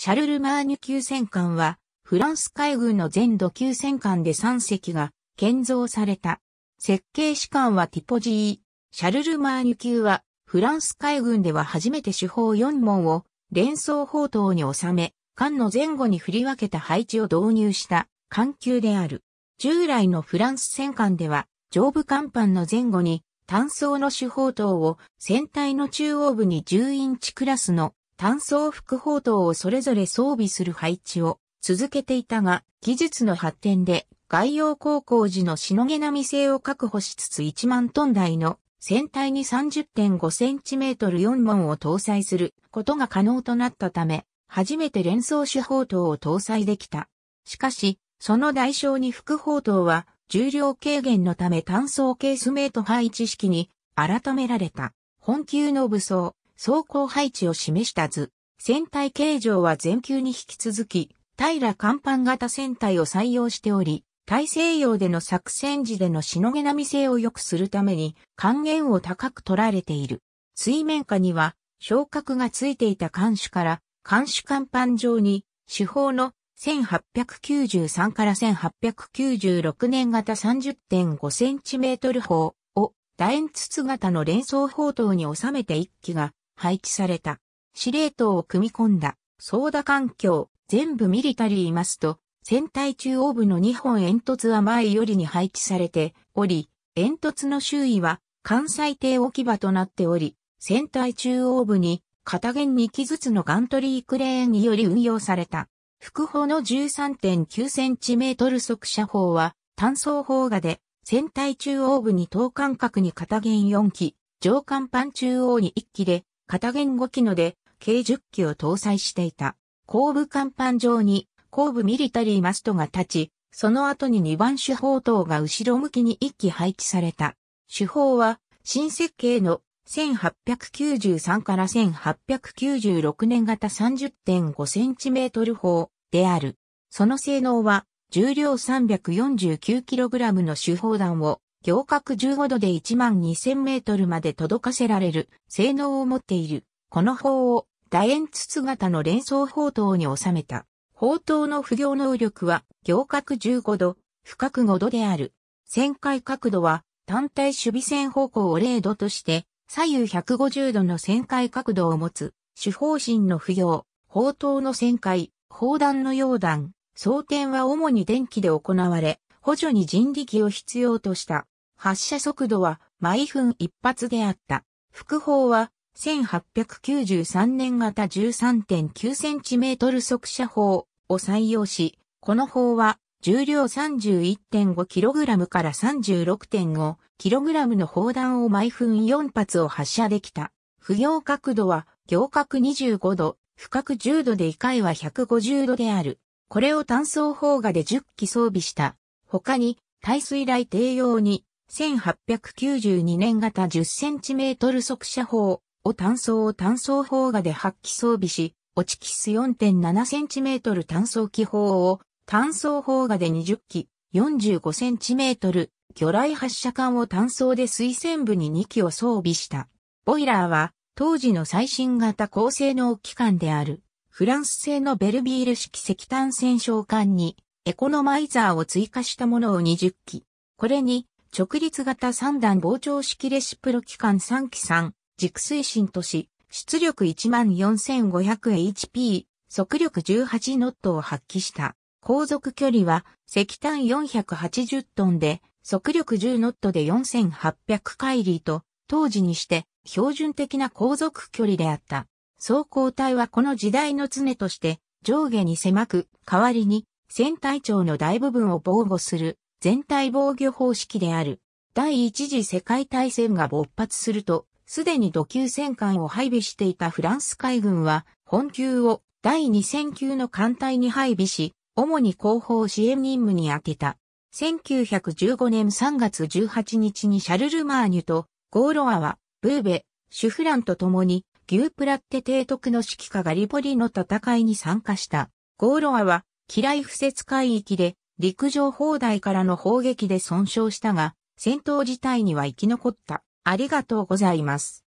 シャルルマーニュ級戦艦は、フランス海軍の全土級戦艦で3隻が建造された。設計士官はティポジー。シャルルマーニュ級は、フランス海軍では初めて主砲4門を連装砲塔に収め、艦の前後に振り分けた配置を導入した艦級である。従来のフランス戦艦では、上部艦板の前後に単装の主砲塔を船体の中央部に10インチクラスの単装副砲塔をそれぞれ装備する配置を続けていたが、技術の発展で外洋高校時のしのげなみ性を確保しつつ1万トン台の船体に 30.5cm4 門を搭載することが可能となったため、初めて連装手砲塔を搭載できた。しかし、その代償に副砲塔は重量軽減のため単装ケースメイト配置式に改められた。本級の武装、走行配置を示した図。船体形状は前級に引き続き、平甲板型船体を採用しており、大西洋での作戦時でのしのげなみ性を良くするために、還元を高く取られている。水面下には、昇格がついていた艦首から、艦首甲板上に、主砲の1893から1896年型30.5センチメートル砲を楕円筒型の連装砲塔に収めて1機が配置された。司令塔を組み込んだ、操舵環境、全部ミリタリーますと、船体中央部の2本煙突は前よりに配置されており、煙突の周囲は関西艇置き場となっており、船体中央部に片弦2機ずつのガントリークレーンにより運用された。副砲の 13.9cm 速射砲は単装砲画で、船体中央部に等間隔に片弦4機、上甲板中央に1機で、片言語機ので、計10機を搭載していた。後部甲板上に、後部ミリタリーマストが立ち、その後に2番手砲塔が後ろ向きに1機配置された。手砲は、新設計の1893から1896年型 30.5cm 砲である。その性能は重量 349kg の手砲弾を行角15度で12000メートルまで届かせられる性能を持っている。この砲を楕円筒型の連装砲塔に収めた。砲塔の不行能力は行角15度、深く5度である。旋回角度は単体守備線方向を0度として左右150度の旋回角度を持つ。主砲身の不行、砲塔の旋回、砲弾の溶弾、装填は主に電気で行われ、補助に人力を必要とした。発射速度は毎分一発であった。副砲は1893年型 13.9cm 速射砲を採用し、この砲は重量 31.5kg から 36.5kg の砲弾を毎分4発を発射できた。不要角度は行角25度、深角10度で以下は150度である。これを単装砲画で10機装備した他に、耐水来低用に、1892年型 10cm 速射砲を単装を単装砲画で発揮装備し、落ちキス 4.7cm 単装機砲を単装砲画で20機 45cm 魚雷発射管を単装で水戦部に2機を装備した。ボイラーは当時の最新型高性能機関であるフランス製のベルビール式石炭戦勝艦にエコノマイザーを追加したものを20機。これに、直立型3段膨張式レシプロ機関3機3、軸推進とし、出力 14500HP、速力18ノットを発揮した。航続距離は石炭480トンで、速力10ノットで4800海里と、当時にして標準的な航続距離であった。走行体はこの時代の常として上下に狭く、代わりに船体長の大部分を防護する全体防御方式である。第一次世界大戦が勃発すると、すでに土級戦艦を配備していたフランス海軍は、本級を第二戦級の艦隊に配備し、主に後方支援任務に当てた。1915年3月18日にシャルル・マーニュとゴーロアは、ブーベ、シュフランと共に、ギュープラッテ提督の指揮下ガリボリの戦いに参加した。ゴーロアは、機雷敷設海域で陸上砲台からの砲撃で損傷したが、戦闘自体には生き残った。ありがとうございます。